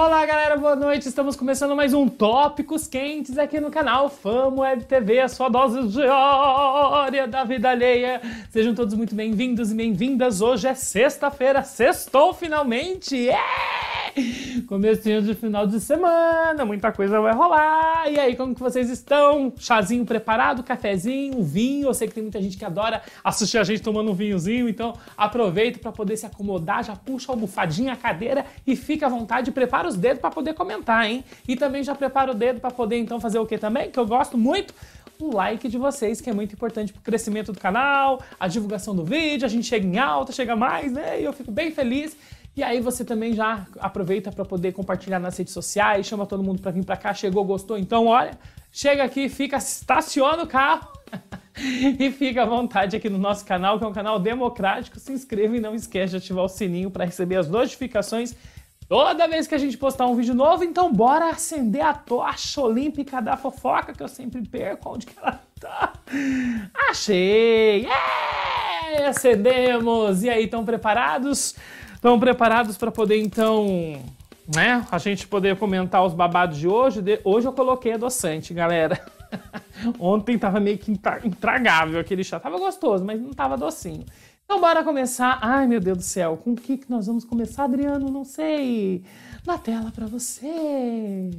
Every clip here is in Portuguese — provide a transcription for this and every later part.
Olá, galera, boa noite. Estamos começando mais um Tópicos Quentes aqui no canal Famo Web TV, a sua dose diária da vida alheia. Sejam todos muito bem-vindos e bem-vindas. Hoje é sexta-feira, sextou finalmente. Yeah! Comecinho de final de semana, muita coisa vai rolar. E aí, como que vocês estão? Chazinho preparado, cafezinho, vinho. Eu sei que tem muita gente que adora assistir a gente tomando um vinhozinho, então aproveita para poder se acomodar, já puxa a almofadinha, a cadeira e fica à vontade, prepara os dedos para poder comentar, hein? E também já prepara o dedo para poder então fazer o que também, que eu gosto muito, o like de vocês, que é muito importante para o crescimento do canal, a divulgação do vídeo, a gente chega em alta, chega mais, né? E eu fico bem feliz e aí você também já aproveita para poder compartilhar nas redes sociais, chama todo mundo para vir para cá, chegou, gostou, então olha, chega aqui, fica, estaciona o carro e fica à vontade aqui no nosso canal, que é um canal democrático. Se inscreva e não esquece de ativar o sininho para receber as notificações toda vez que a gente postar um vídeo novo. Então, bora acender a tocha olímpica da fofoca, que eu sempre perco onde que ela tá. Achei! Yeah! É! Acendemos! E aí, estão preparados? Estão preparados para poder, então, né? A gente poder comentar os babados de hoje. De... Hoje eu coloquei adoçante, galera. Ontem tava meio que intragável aquele chá. Tava gostoso, mas não tava docinho. Então bora começar. Ai, meu Deus do céu. Com o que, que nós vamos começar, Adriano? Não sei. Na tela para você.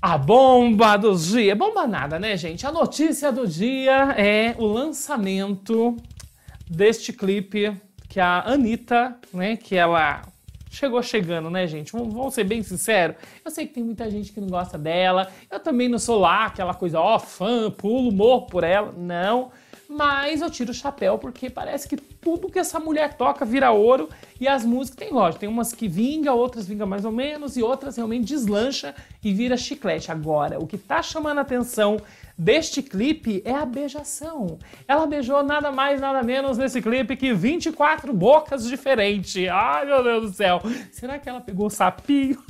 A bomba do dia. É bomba nada, né, gente? A notícia do dia é o lançamento deste clipe que a Anitta, né, que ela chegou chegando, né, gente? Vamos ser bem sinceros. Eu sei que tem muita gente que não gosta dela. Eu também não sou lá aquela coisa, ó, fã, pulo, morro por ela. Não. Mas eu tiro o chapéu porque parece que tudo que essa mulher toca vira ouro e as músicas tem lógico, tem umas que vinga, outras vinga mais ou menos e outras realmente deslancha e vira chiclete. Agora, o que tá chamando a atenção deste clipe é a beijação. Ela beijou nada mais, nada menos nesse clipe que 24 bocas diferentes. Ai, meu Deus do céu. Será que ela pegou o sapinho?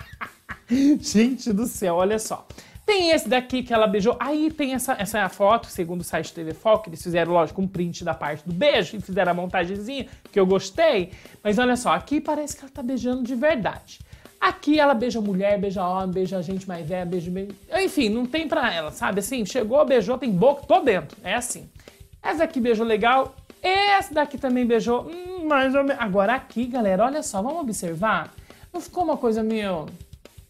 Gente do céu, olha só. Tem esse daqui que ela beijou. Aí tem essa, essa é foto, segundo o site TV Foco, eles fizeram, lógico, um print da parte do beijo e fizeram a montagemzinha, que eu gostei. Mas olha só, aqui parece que ela tá beijando de verdade. Aqui ela beija mulher, beija homem, beija gente mais velha, beija... Enfim, não tem pra ela, sabe? Assim, chegou, beijou, tem boca, tô dentro. É assim. Essa aqui beijou legal, esse daqui também beijou, hum, mais ou menos. Agora aqui, galera, olha só, vamos observar? Não ficou uma coisa meio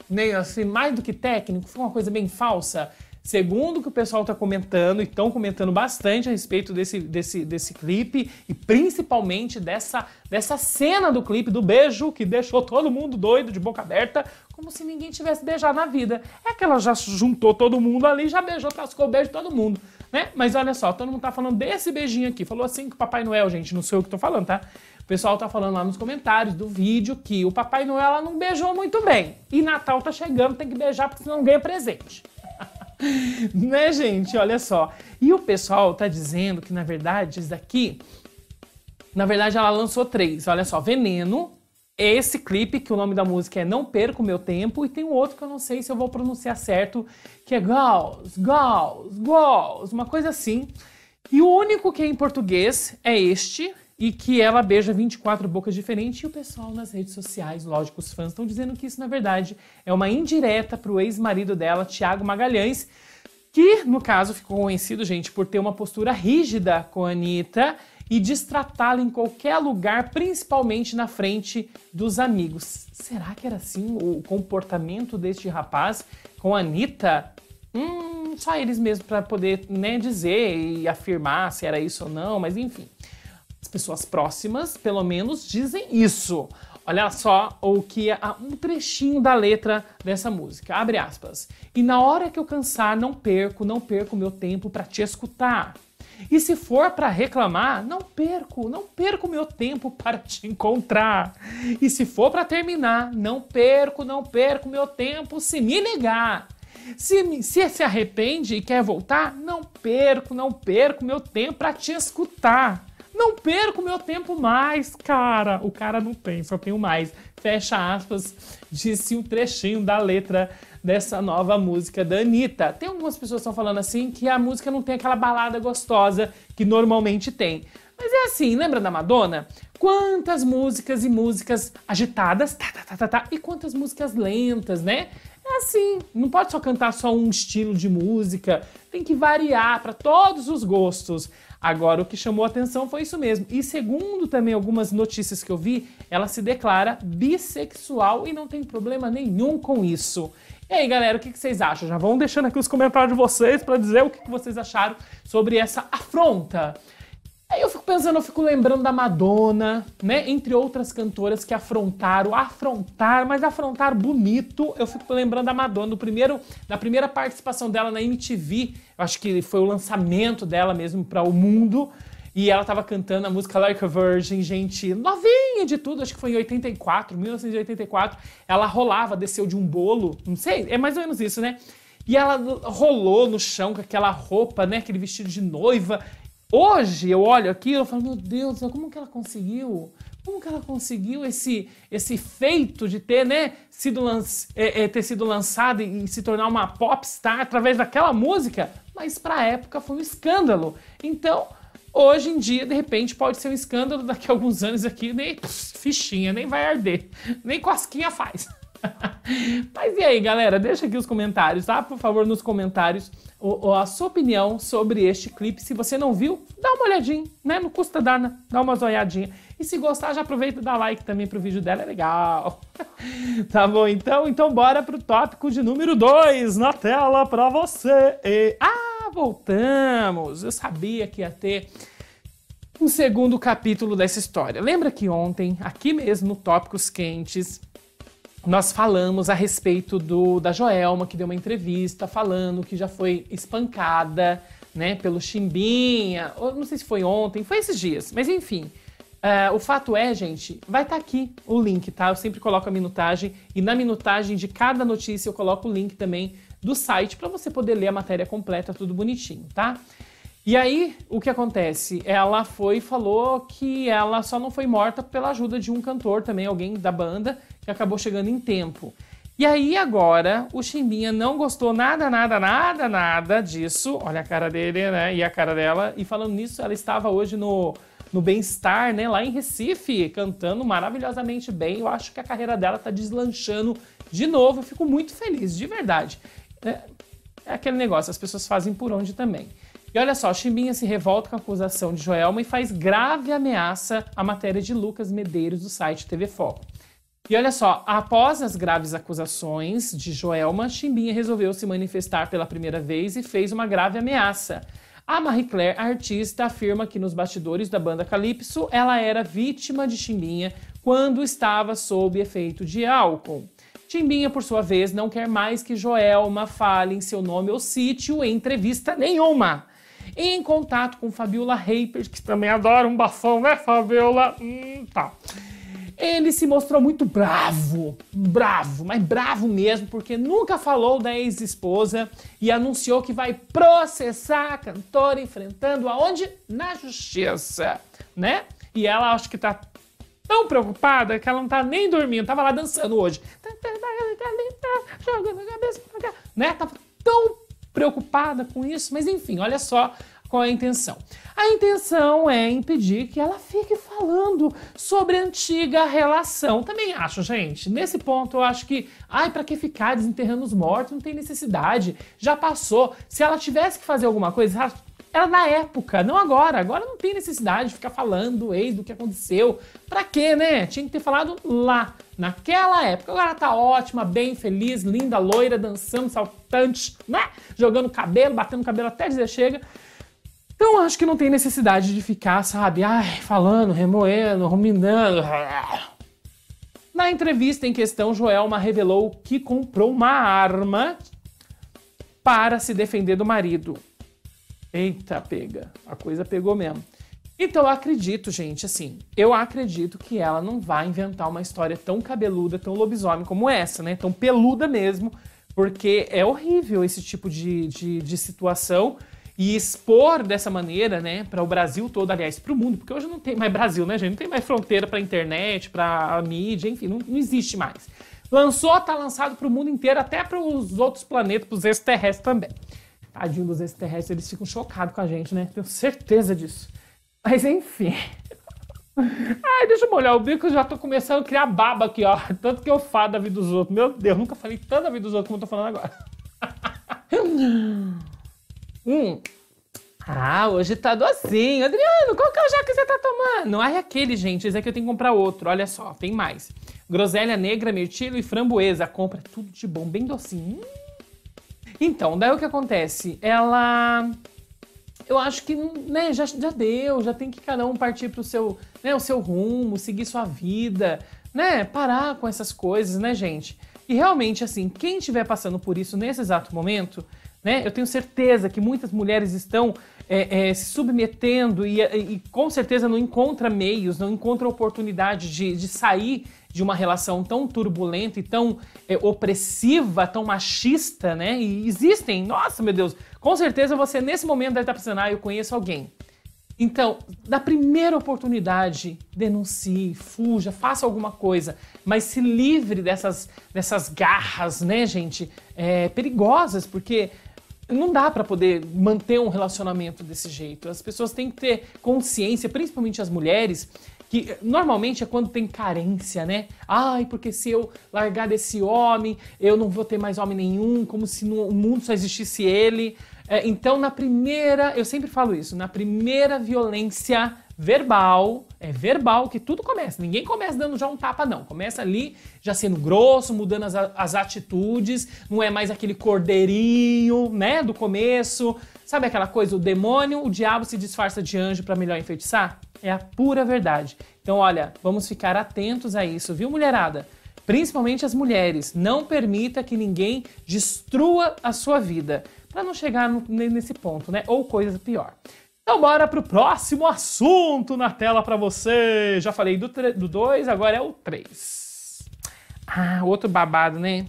meio assim, mais do que técnico, foi uma coisa bem falsa. Segundo o que o pessoal está comentando, e estão comentando bastante a respeito desse, desse, desse clipe, e principalmente dessa, dessa cena do clipe do beijo que deixou todo mundo doido, de boca aberta, como se ninguém tivesse beijado na vida. É que ela já juntou todo mundo ali, já beijou, tascou o beijo todo mundo, né? Mas olha só, todo mundo tá falando desse beijinho aqui. Falou assim que o Papai Noel, gente, não sei o que tô falando, tá? pessoal tá falando lá nos comentários do vídeo que o Papai Noel não beijou muito bem. E Natal tá chegando, tem que beijar porque senão ganha presente. né, gente? Olha só. E o pessoal tá dizendo que, na verdade, isso daqui... Na verdade, ela lançou três. Olha só, Veneno, esse clipe, que o nome da música é Não Perco Meu Tempo, e tem um outro que eu não sei se eu vou pronunciar certo, que é Gals, Gals, Gals, uma coisa assim. E o único que é em português é este, e que ela beija 24 bocas diferentes. E o pessoal nas redes sociais, lógico, os fãs estão dizendo que isso, na verdade, é uma indireta para o ex-marido dela, Tiago Magalhães, que, no caso, ficou conhecido, gente, por ter uma postura rígida com a Anitta e destratá-la em qualquer lugar, principalmente na frente dos amigos. Será que era assim o comportamento deste rapaz com a Anitta? Hum, só eles mesmos para poder né, dizer e afirmar se era isso ou não, mas enfim. As pessoas próximas, pelo menos, dizem isso. Olha só o que é um trechinho da letra dessa música. Abre aspas. E na hora que eu cansar, não perco, não perco meu tempo para te escutar. E se for para reclamar, não perco, não perco meu tempo para te encontrar. E se for para terminar, não perco, não perco meu tempo se me negar. Se, se se arrepende e quer voltar, não perco, não perco meu tempo para te escutar. Não perco meu tempo mais, cara. O cara não tem, só tenho mais. Fecha aspas, disse o um trechinho da letra dessa nova música da Anitta. Tem algumas pessoas que estão falando assim que a música não tem aquela balada gostosa que normalmente tem. Mas é assim, lembra da Madonna? Quantas músicas e músicas agitadas, tá, tá, tá, tá, tá, e quantas músicas lentas, né? É assim, não pode só cantar só um estilo de música, tem que variar para todos os gostos. Agora, o que chamou atenção foi isso mesmo. E segundo também algumas notícias que eu vi, ela se declara bissexual e não tem problema nenhum com isso. E aí, galera, o que vocês acham? Já vão deixando aqui os comentários de vocês para dizer o que vocês acharam sobre essa afronta. Aí eu fico pensando, eu fico lembrando da Madonna, né? Entre outras cantoras que afrontaram, afrontaram, mas afrontaram bonito. Eu fico lembrando da Madonna, no primeiro, da primeira participação dela na MTV. Eu acho que foi o lançamento dela mesmo para o mundo. E ela tava cantando a música Like a Virgin, gente, novinha de tudo, acho que foi em 84, 1984. Ela rolava, desceu de um bolo, não sei, é mais ou menos isso, né? E ela rolou no chão com aquela roupa, né? Aquele vestido de noiva. Hoje eu olho aqui e falo, meu Deus, como que ela conseguiu? Como que ela conseguiu esse, esse feito de ter, né, sido lance, é, é, ter sido lançada e, e se tornar uma popstar através daquela música? Mas para a época foi um escândalo. Então, hoje em dia, de repente, pode ser um escândalo daqui a alguns anos aqui, nem pss, fichinha, nem vai arder, nem cosquinha faz. Mas e aí, galera? Deixa aqui os comentários, tá? Por favor, nos comentários o, o, a sua opinião sobre este clipe. Se você não viu, dá uma olhadinha, né? Não custa dar, né? dá uma zoiadinha. E se gostar, já aproveita e dá like também pro vídeo dela, é legal. tá bom, então? Então bora pro tópico de número 2 na tela pra você. E... Ah, voltamos! Eu sabia que ia ter um segundo capítulo dessa história. Lembra que ontem, aqui mesmo no Tópicos Quentes, nós falamos a respeito do, da Joelma, que deu uma entrevista falando que já foi espancada né, pelo Chimbinha. Ou, não sei se foi ontem, foi esses dias, mas enfim. Uh, o fato é, gente, vai estar tá aqui o link, tá? Eu sempre coloco a minutagem e na minutagem de cada notícia eu coloco o link também do site para você poder ler a matéria completa, tudo bonitinho, tá? E aí, o que acontece? Ela foi e falou que ela só não foi morta pela ajuda de um cantor também, alguém da banda, que acabou chegando em tempo. E aí, agora, o Chimbinha não gostou nada, nada, nada, nada disso. Olha a cara dele, né? E a cara dela. E falando nisso, ela estava hoje no, no Bem-Estar, né? Lá em Recife, cantando maravilhosamente bem. Eu acho que a carreira dela tá deslanchando de novo. Eu fico muito feliz, de verdade. É, é aquele negócio, as pessoas fazem por onde também. E olha só, Chimbinha se revolta com a acusação de Joelma e faz grave ameaça à matéria de Lucas Medeiros do site TV Foco. E olha só, após as graves acusações de Joelma, Chimbinha resolveu se manifestar pela primeira vez e fez uma grave ameaça. A Marie Claire, a artista, afirma que nos bastidores da banda Calypso, ela era vítima de Chimbinha quando estava sob efeito de álcool. Chimbinha, por sua vez, não quer mais que Joelma fale em seu nome ou cite-o em entrevista nenhuma em contato com Fabiola Reipers, que também adora um bafão, né, Fabiola? Hum, tá. Ele se mostrou muito bravo, bravo, mas bravo mesmo, porque nunca falou da ex-esposa e anunciou que vai processar a cantora, enfrentando aonde? Na justiça, né? E ela acho que tá tão preocupada que ela não tá nem dormindo, tava lá dançando hoje. Tá, tá, tá, jogando a cabeça pra cá, né? Tava tão preocupada com isso, mas enfim, olha só qual é a intenção. A intenção é impedir que ela fique falando sobre a antiga relação. Também acho, gente, nesse ponto eu acho que, ai, para que ficar desenterrando os mortos? Não tem necessidade. Já passou. Se ela tivesse que fazer alguma coisa, era na época, não agora. Agora não tem necessidade de ficar falando ex do que aconteceu. Pra quê, né? Tinha que ter falado lá naquela época. Agora tá ótima, bem feliz, linda, loira, dançando, saltante, né? Jogando cabelo, batendo cabelo até dizer chega. Então acho que não tem necessidade de ficar, sabe, ai, falando, remoendo, ruminando. Na entrevista em questão, Joelma revelou que comprou uma arma para se defender do marido. Eita, pega. A coisa pegou mesmo. Então eu acredito, gente, assim, eu acredito que ela não vai inventar uma história tão cabeluda, tão lobisomem como essa, né? Tão peluda mesmo, porque é horrível esse tipo de, de, de situação e expor dessa maneira, né, para o Brasil todo, aliás, para o mundo, porque hoje não tem mais Brasil, né, gente? Não tem mais fronteira para internet, para a mídia, enfim, não, não existe mais. Lançou, tá lançado para o mundo inteiro, até para os outros planetas, para os extraterrestres também. Tadinho dos extraterrestres, eles ficam chocados com a gente, né? Tenho certeza disso. Mas enfim. Ai, deixa eu molhar o bico, já tô começando a criar baba aqui, ó. Tanto que eu falo da vida dos outros. Meu Deus, nunca falei tanto da vida dos outros como eu tô falando agora. hum. Ah, hoje tá docinho. Adriano, qual que é o já que você tá tomando? Não é aquele, gente. Esse aqui eu tenho que comprar outro. Olha só, tem mais. Groselha negra, mirtilo e framboesa. Compra é tudo de bom, bem docinho. Hum. Então, daí o que acontece? Ela eu acho que né, já, já deu, já tem que cada um partir para o seu, né, o seu rumo, seguir sua vida, né? Parar com essas coisas, né, gente? E realmente, assim, quem estiver passando por isso nesse exato momento, né? Eu tenho certeza que muitas mulheres estão é, é, se submetendo e, e, com certeza não encontra meios, não encontra oportunidade de, de sair de uma relação tão turbulenta e tão é, opressiva, tão machista, né? E existem, nossa, meu Deus, com certeza você, nesse momento, deve estar pensando, ah, eu conheço alguém. Então, da primeira oportunidade, denuncie, fuja, faça alguma coisa, mas se livre dessas, dessas garras, né, gente? É, perigosas, porque não dá para poder manter um relacionamento desse jeito. As pessoas têm que ter consciência, principalmente as mulheres, que normalmente é quando tem carência, né? Ai, porque se eu largar desse homem, eu não vou ter mais homem nenhum, como se no mundo só existisse ele. É, então, na primeira, eu sempre falo isso, na primeira violência verbal, é verbal que tudo começa. Ninguém começa dando já um tapa, não. Começa ali já sendo grosso, mudando as, as atitudes, não é mais aquele cordeirinho, né, do começo. Sabe aquela coisa, o demônio, o diabo se disfarça de anjo para melhor enfeitiçar? É a pura verdade. Então, olha, vamos ficar atentos a isso, viu, mulherada? Principalmente as mulheres. Não permita que ninguém destrua a sua vida para não chegar no, nesse ponto, né? Ou coisa pior. Então bora pro próximo assunto na tela para você. Já falei do 2, agora é o 3. Ah, outro babado, né?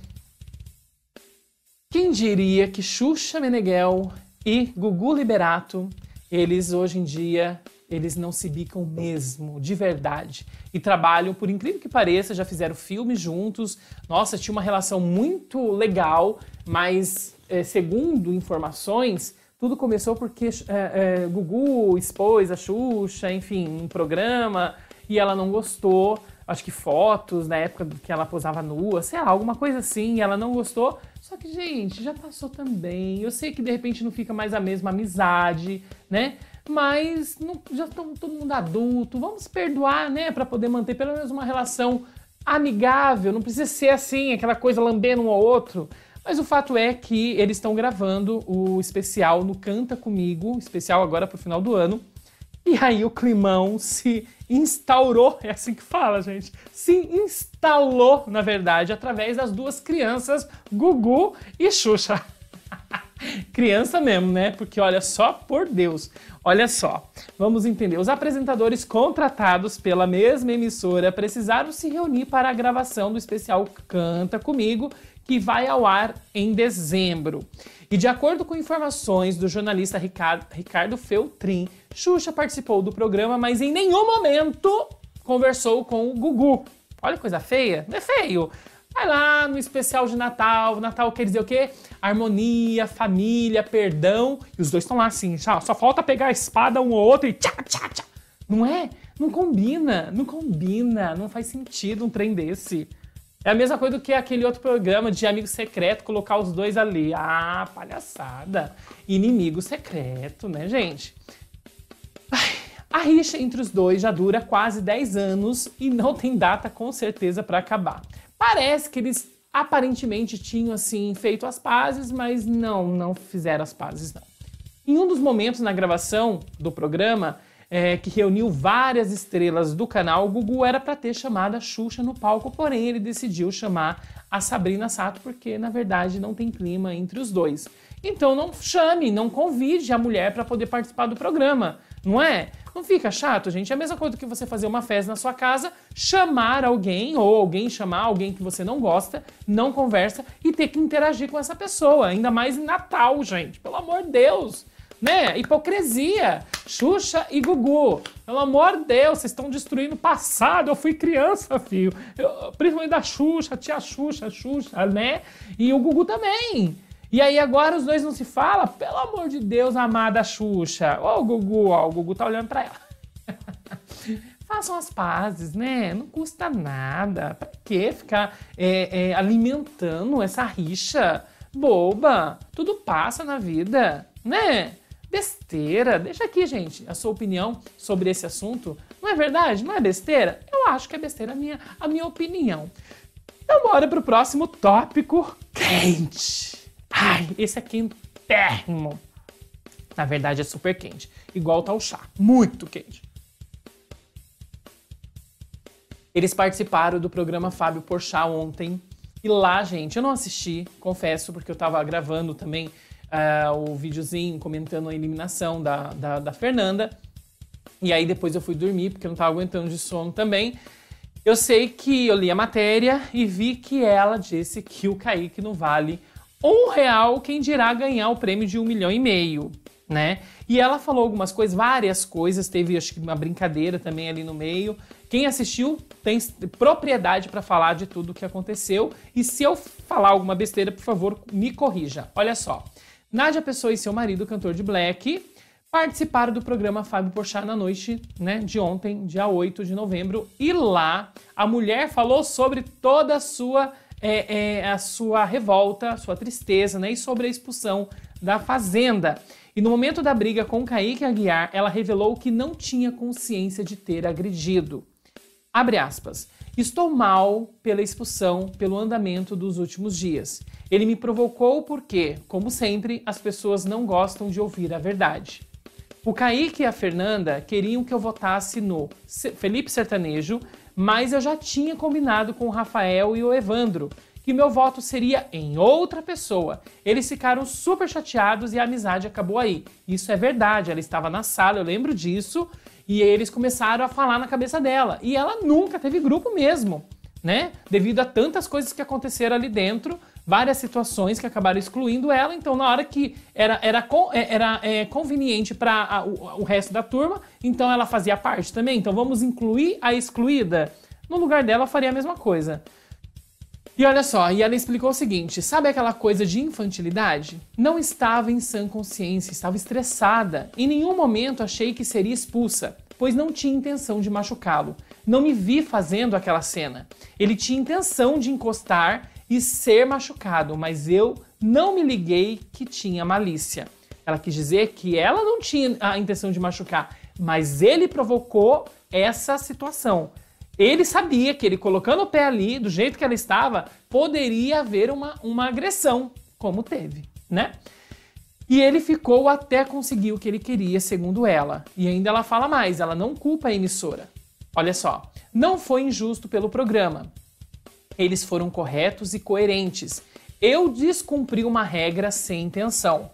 Quem diria que Xuxa Meneghel e Gugu Liberato, eles hoje em dia eles não se bicam mesmo, de verdade. E trabalham, por incrível que pareça, já fizeram filmes juntos. Nossa, tinha uma relação muito legal, mas é, segundo informações, tudo começou porque é, é, Gugu expôs a Xuxa, enfim, um programa, e ela não gostou. Acho que fotos na época que ela posava nua, sei lá, alguma coisa assim, ela não gostou. Só que, gente, já passou também. Eu sei que de repente não fica mais a mesma amizade, né? mas não, já estamos todo mundo adulto, vamos perdoar, né, para poder manter pelo menos uma relação amigável, não precisa ser assim, aquela coisa lambendo um ao outro. Mas o fato é que eles estão gravando o especial no Canta Comigo, especial agora para o final do ano. E aí o climão se instaurou, é assim que fala, gente. Se instalou, na verdade, através das duas crianças, Gugu e Xuxa. Criança mesmo, né? Porque olha só, por Deus, Olha só, vamos entender. Os apresentadores contratados pela mesma emissora precisaram se reunir para a gravação do especial Canta Comigo, que vai ao ar em dezembro. E de acordo com informações do jornalista Ricardo Feltrin, Xuxa participou do programa, mas em nenhum momento conversou com o Gugu. Olha que coisa feia, não é feio. Vai lá no especial de Natal. Natal quer dizer o quê? Harmonia, família, perdão. E os dois estão lá assim, só, só falta pegar a espada um ou outro e tchá, tchá, tchá. Não é? Não combina, não combina, não faz sentido um trem desse. É a mesma coisa do que aquele outro programa de amigo secreto, colocar os dois ali. Ah, palhaçada. Inimigo secreto, né, gente? Ai, a rixa entre os dois já dura quase 10 anos e não tem data com certeza para acabar. Parece que eles aparentemente tinham assim feito as pazes, mas não, não fizeram as pazes não. Em um dos momentos na gravação do programa, é, que reuniu várias estrelas do canal, o Gugu era para ter chamado a Xuxa no palco, porém ele decidiu chamar a Sabrina Sato, porque na verdade não tem clima entre os dois. Então não chame, não convide a mulher para poder participar do programa, não é? Não fica chato, gente? É a mesma coisa que você fazer uma festa na sua casa, chamar alguém ou alguém chamar alguém que você não gosta, não conversa e ter que interagir com essa pessoa. Ainda mais em Natal, gente. Pelo amor de Deus! Né? Hipocrisia. Xuxa e Gugu. Pelo amor de Deus, vocês estão destruindo o passado. Eu fui criança, filho. Eu, principalmente da Xuxa, tia Xuxa, Xuxa, né? E o Gugu também. E aí agora os dois não se falam? Pelo amor de Deus, amada Xuxa. Ô, oh, o Gugu, ó, oh, o Gugu tá olhando pra ela. Façam as pazes, né? Não custa nada. Pra que ficar é, é, alimentando essa rixa boba? Tudo passa na vida, né? Besteira. Deixa aqui, gente, a sua opinião sobre esse assunto. Não é verdade? Não é besteira? Eu acho que é besteira a minha, a minha opinião. Então bora pro próximo tópico quente. Ai, esse é quente, Na verdade é super quente. Igual tá o chá, muito quente. Eles participaram do programa Fábio Chá ontem. E lá, gente, eu não assisti, confesso, porque eu tava gravando também uh, o videozinho comentando a eliminação da, da, da Fernanda. E aí depois eu fui dormir, porque eu não tava aguentando de sono também. Eu sei que eu li a matéria e vi que ela disse que o Kaique não vale um real quem dirá ganhar o prêmio de um milhão e meio, né? E ela falou algumas coisas, várias coisas, teve acho que uma brincadeira também ali no meio. Quem assistiu tem propriedade para falar de tudo o que aconteceu. E se eu falar alguma besteira, por favor, me corrija. Olha só. Nádia Pessoa e seu marido, cantor de Black, participaram do programa Fábio Porchat na noite né, de ontem, dia 8 de novembro. E lá a mulher falou sobre toda a sua é, é, a sua revolta, a sua tristeza, né? E sobre a expulsão da fazenda. E no momento da briga com Kaique Aguiar, ela revelou que não tinha consciência de ter agredido. Abre aspas. Estou mal pela expulsão, pelo andamento dos últimos dias. Ele me provocou porque, como sempre, as pessoas não gostam de ouvir a verdade. O Kaique e a Fernanda queriam que eu votasse no Felipe Sertanejo mas eu já tinha combinado com o Rafael e o Evandro que meu voto seria em outra pessoa. Eles ficaram super chateados e a amizade acabou aí. Isso é verdade, ela estava na sala, eu lembro disso, e eles começaram a falar na cabeça dela. E ela nunca teve grupo mesmo, né? Devido a tantas coisas que aconteceram ali dentro, várias situações que acabaram excluindo ela. Então, na hora que era, era, é, era é, conveniente para o, o resto da turma, então ela fazia parte também. Então, vamos incluir a excluída. No lugar dela, faria a mesma coisa. E olha só, e ela explicou o seguinte: sabe aquela coisa de infantilidade? Não estava em sã consciência, estava estressada. Em nenhum momento achei que seria expulsa, pois não tinha intenção de machucá-lo. Não me vi fazendo aquela cena. Ele tinha intenção de encostar e ser machucado, mas eu não me liguei que tinha malícia. Ela quis dizer que ela não tinha a intenção de machucar, mas ele provocou essa situação. Ele sabia que ele colocando o pé ali, do jeito que ela estava, poderia haver uma, uma agressão, como teve, né? E ele ficou até conseguir o que ele queria, segundo ela. E ainda ela fala mais, ela não culpa a emissora. Olha só, não foi injusto pelo programa eles foram corretos e coerentes. Eu descumpri uma regra sem intenção.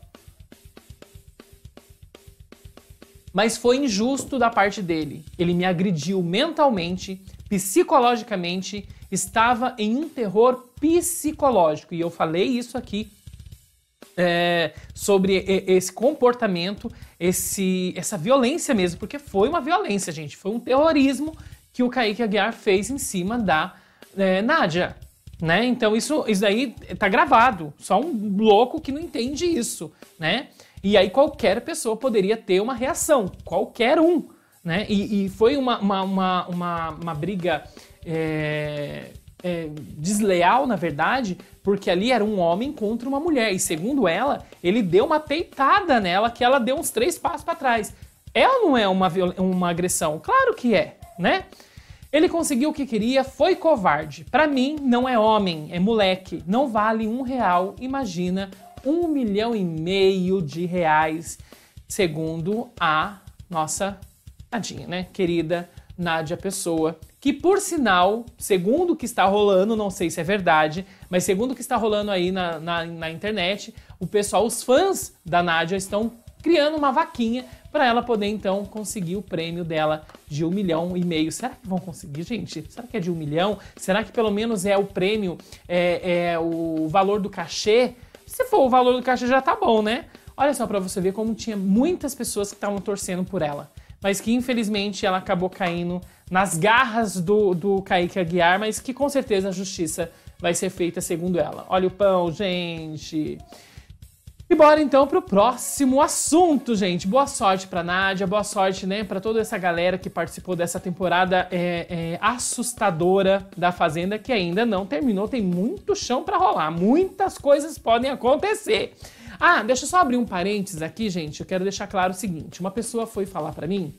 Mas foi injusto da parte dele. Ele me agrediu mentalmente, psicologicamente, estava em um terror psicológico. E eu falei isso aqui é, sobre esse comportamento, esse, essa violência mesmo, porque foi uma violência, gente. Foi um terrorismo que o Kaique Aguiar fez em cima da é, Nádia. Né? Então isso, isso daí tá gravado. Só um louco que não entende isso, né? E aí qualquer pessoa poderia ter uma reação, qualquer um, né? E, e foi uma, uma, uma, uma, uma briga é, é, desleal, na verdade, porque ali era um homem contra uma mulher. E segundo ela, ele deu uma peitada nela que ela deu uns três passos para trás. Ela é não é uma, uma agressão? Claro que é, né? Ele conseguiu o que queria, foi covarde. Para mim, não é homem, é moleque. Não vale um real, imagina, um milhão e meio de reais, segundo a nossa Nadinha, né? Querida Nádia Pessoa, que por sinal, segundo o que está rolando, não sei se é verdade, mas segundo o que está rolando aí na, na, na internet, o pessoal, os fãs da Nádia estão criando uma vaquinha para ela poder então conseguir o prêmio dela de um milhão e meio. Será que vão conseguir, gente? Será que é de um milhão? Será que pelo menos é o prêmio, é, é o valor do cachê? Se for o valor do cachê já tá bom, né? Olha só para você ver como tinha muitas pessoas que estavam torcendo por ela, mas que infelizmente ela acabou caindo nas garras do, do Kaique Aguiar, mas que com certeza a justiça vai ser feita segundo ela. Olha o pão, gente! E bora então pro próximo assunto, gente. Boa sorte pra Nádia, boa sorte, né, pra toda essa galera que participou dessa temporada é, é, assustadora da Fazenda, que ainda não terminou. Tem muito chão para rolar, muitas coisas podem acontecer. Ah, deixa eu só abrir um parênteses aqui, gente. Eu quero deixar claro o seguinte: uma pessoa foi falar para mim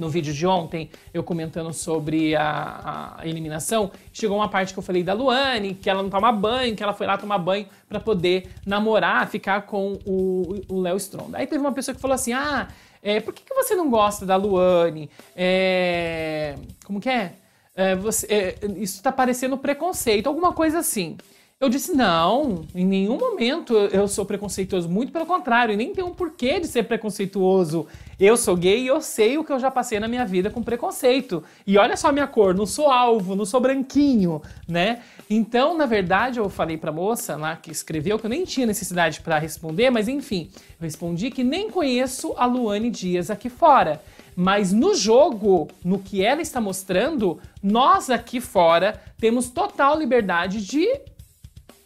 no vídeo de ontem, eu comentando sobre a, a, eliminação, chegou uma parte que eu falei da Luane, que ela não toma banho, que ela foi lá tomar banho para poder namorar, ficar com o Léo Stronda. Aí teve uma pessoa que falou assim: ah, é, por que, que você não gosta da Luane? É, como que é? é, você, é isso tá parecendo preconceito, alguma coisa assim. Eu disse, não, em nenhum momento eu sou preconceituoso. Muito pelo contrário, nem tem um porquê de ser preconceituoso. Eu sou gay e eu sei o que eu já passei na minha vida com preconceito. E olha só a minha cor, não sou alvo, não sou branquinho, né? Então, na verdade, eu falei pra moça lá que escreveu que eu nem tinha necessidade para responder, mas enfim, eu respondi que nem conheço a Luane Dias aqui fora. Mas no jogo, no que ela está mostrando, nós aqui fora temos total liberdade de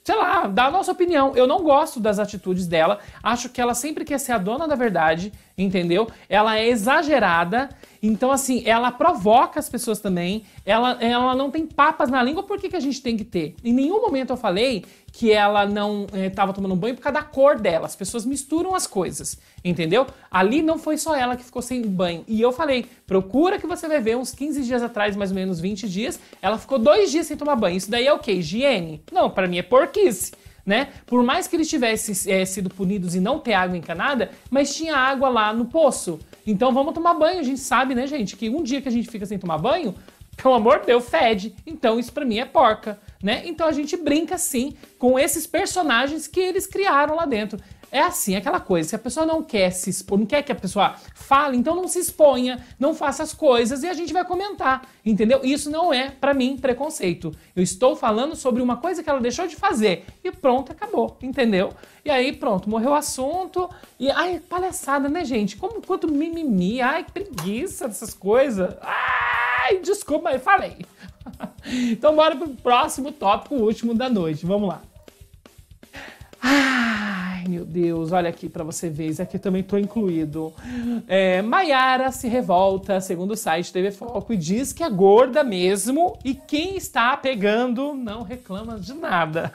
sei lá, dar a nossa opinião. Eu não gosto das atitudes dela, acho que ela sempre quer ser a dona da verdade entendeu? Ela é exagerada, então assim, ela provoca as pessoas também, ela, ela não tem papas na língua, por que, que a gente tem que ter? Em nenhum momento eu falei que ela não estava eh, tomando banho por causa da cor dela, as pessoas misturam as coisas, entendeu? Ali não foi só ela que ficou sem banho, e eu falei, procura que você vai ver, uns 15 dias atrás, mais ou menos 20 dias, ela ficou dois dias sem tomar banho, isso daí é o quê? que? Higiene? Não, para mim é porquice né? Por mais que eles tivessem é, sido punidos e não ter água encanada, mas tinha água lá no poço. Então vamos tomar banho, a gente sabe, né, gente, que um dia que a gente fica sem tomar banho, pelo amor de Deus, fede. Então isso para mim é porca, né? Então a gente brinca sim com esses personagens que eles criaram lá dentro. É assim, é aquela coisa. Se a pessoa não quer se expor, não quer que a pessoa fale, então não se exponha, não faça as coisas e a gente vai comentar, entendeu? Isso não é, para mim, preconceito. Eu estou falando sobre uma coisa que ela deixou de fazer e pronto, acabou, entendeu? E aí, pronto, morreu o assunto. E ai, palhaçada, né, gente? Como quanto mimimi, ai, preguiça dessas coisas. Ai, desculpa, eu falei. então bora pro próximo tópico, o último da noite. Vamos lá. Meu Deus, olha aqui para você ver, isso aqui também tô incluído. É, Maiara se revolta, segundo o site TV Foco, e diz que é gorda mesmo e quem está pegando não reclama de nada.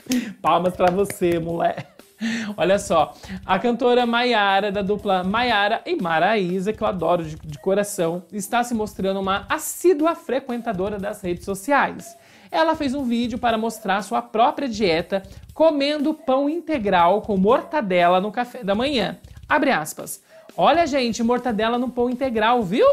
Palmas para você, mulher. Olha só, a cantora Maiara, da dupla Maiara e Maraísa, que eu adoro de, de, coração, está se mostrando uma assídua frequentadora das redes sociais ela fez um vídeo para mostrar sua própria dieta comendo pão integral com mortadela no café da manhã. Abre aspas. Olha, gente, mortadela no pão integral, viu?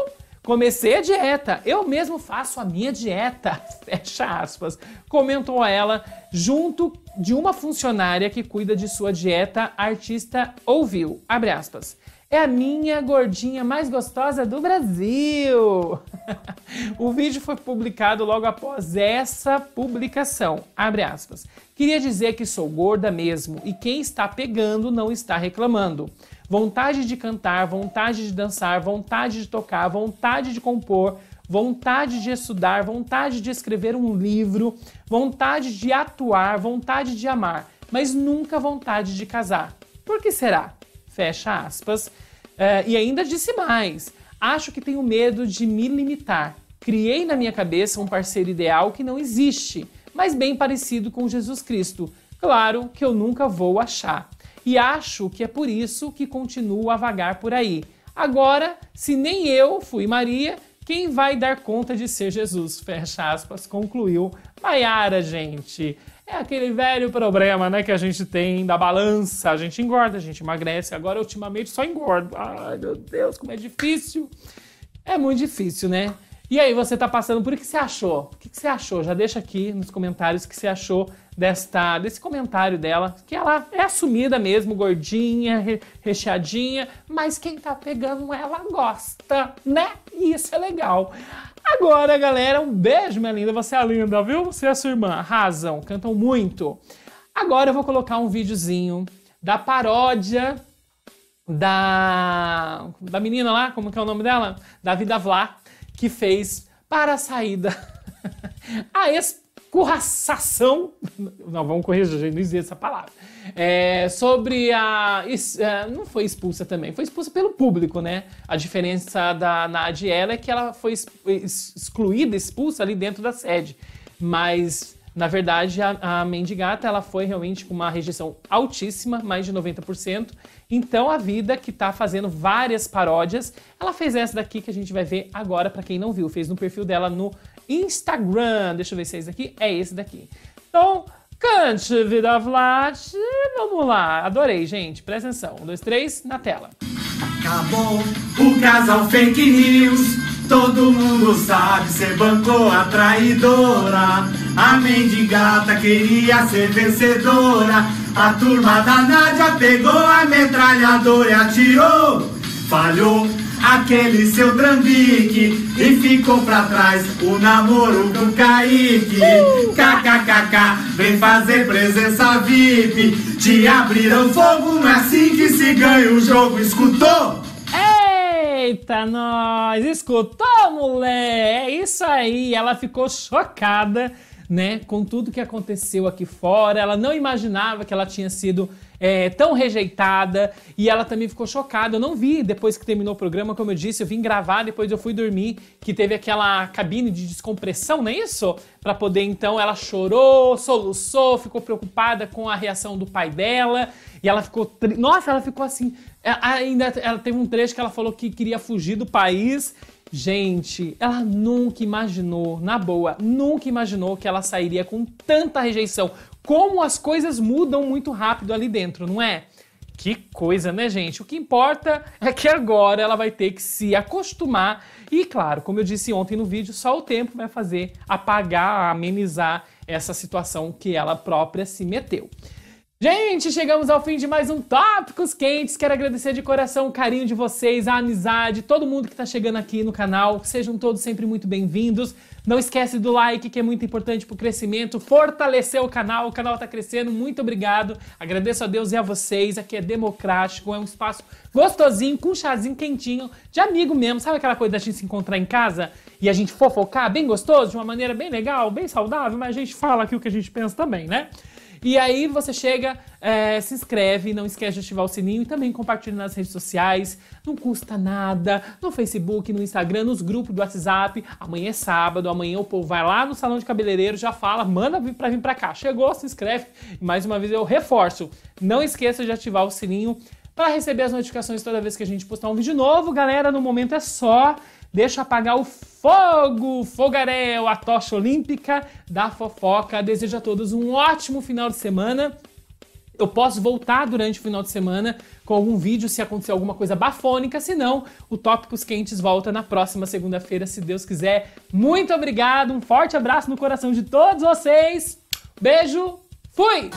Comecei a dieta, eu mesmo faço a minha dieta. Fecha aspas. Comentou ela junto de uma funcionária que cuida de sua dieta, artista ouviu. Abre aspas é a minha gordinha mais gostosa do Brasil. o vídeo foi publicado logo após essa publicação. Abre aspas. Queria dizer que sou gorda mesmo e quem está pegando não está reclamando. Vontade de cantar, vontade de dançar, vontade de tocar, vontade de compor, vontade de estudar, vontade de escrever um livro, vontade de atuar, vontade de amar, mas nunca vontade de casar. Por que será? Fecha aspas. Uh, e ainda disse mais: acho que tenho medo de me limitar. Criei na minha cabeça um parceiro ideal que não existe, mas bem parecido com Jesus Cristo. Claro que eu nunca vou achar. E acho que é por isso que continuo a vagar por aí. Agora, se nem eu fui Maria, quem vai dar conta de ser Jesus? Fecha aspas, concluiu Maiara, gente. É aquele velho problema, né, que a gente tem da balança. A gente engorda, a gente emagrece. Agora, ultimamente, só engordo. Ai, meu Deus, como é difícil. É muito difícil, né? E aí, você tá passando por o que você achou? O que você achou? Já deixa aqui nos comentários o que você achou desta, desse comentário dela, que ela é assumida mesmo, gordinha, re, recheadinha, mas quem tá pegando ela gosta, né? E isso é legal. Agora, galera, um beijo, minha linda. Você é linda, viu? Você é a sua irmã. Arrasam, cantam muito. Agora eu vou colocar um videozinho da paródia da, da menina lá, como que é o nome dela? Da Vida Vlá, que fez para a saída. a ex escurraçação. não vamos corrigir, não existe essa palavra, é, sobre a. É, não foi expulsa também, foi expulsa pelo público, né? A diferença da Nadiela é que ela foi excluída, expulsa ali dentro da sede. Mas na verdade, a, a mendigata ela foi realmente com uma rejeição altíssima, mais de 90%. Então, a Vida, que está fazendo várias paródias, ela fez essa daqui que a gente vai ver agora, para quem não viu. Fez no perfil dela no Instagram. Deixa eu ver se é esse daqui. É esse daqui. Então, cante, vida Vlad. Vamos lá. Adorei, gente. Presta atenção. Um, dois, três, na tela. Acabou o casal fake news. Todo mundo sabe, ser bancou a traidora. A mendigata queria ser vencedora. A turma da Nádia pegou a metralhadora e atirou. Falhou aquele seu trambique e ficou pra trás o namoro do Kaique. Uh! KKKK, vem fazer presença VIP. Te abriram fogo, não é assim que se ganha o jogo, escutou? Eita, nós! Escutou, mulher? É isso aí! Ela ficou chocada né, com tudo que aconteceu aqui fora. Ela não imaginava que ela tinha sido é, tão rejeitada e ela também ficou chocada. Eu não vi depois que terminou o programa, como eu disse, eu vim gravar, depois eu fui dormir, que teve aquela cabine de descompressão, não é isso? Para poder então, ela chorou, soluçou, ficou preocupada com a reação do pai dela e ela ficou. Nossa, ela ficou assim. Ainda ela teve um trecho que ela falou que queria fugir do país Gente, ela nunca imaginou, na boa, nunca imaginou que ela sairia com tanta rejeição. Como as coisas mudam muito rápido ali dentro, não é? Que coisa, né, gente? O que importa é que agora ela vai ter que se acostumar. E, claro, como eu disse ontem no vídeo, só o tempo vai fazer apagar, amenizar essa situação que ela própria se meteu. Gente, chegamos ao fim de mais um Tópicos Quentes. Quero agradecer de coração o carinho de vocês, a amizade, todo mundo que está chegando aqui no canal. Sejam todos sempre muito bem-vindos. Não esquece do like, que é muito importante para o crescimento. Fortalecer o canal, o canal está crescendo. Muito obrigado. Agradeço a Deus e a vocês. Aqui é democrático, é um espaço gostosinho, com um chazinho quentinho, de amigo mesmo. Sabe aquela coisa da gente se encontrar em casa e a gente fofocar bem gostoso, de uma maneira bem legal, bem saudável, mas a gente fala aqui o que a gente pensa também, né? E aí você chega, é, se inscreve, não esquece de ativar o sininho e também compartilha nas redes sociais. Não custa nada. No Facebook, no Instagram, nos grupos do WhatsApp. Amanhã é sábado, amanhã o povo vai lá no salão de cabeleireiro, já fala, manda pra vir pra cá. Chegou, se inscreve. mais uma vez eu reforço. Não esqueça de ativar o sininho para receber as notificações toda vez que a gente postar um vídeo novo. Galera, no momento é só. Deixa apagar o fogo, fogaréu, a tocha olímpica da fofoca. Desejo a todos um ótimo final de semana. Eu posso voltar durante o final de semana com algum vídeo se acontecer alguma coisa bafônica, se não, o Tópicos Quentes volta na próxima segunda-feira, se Deus quiser. Muito obrigado, um forte abraço no coração de todos vocês. Beijo, fui!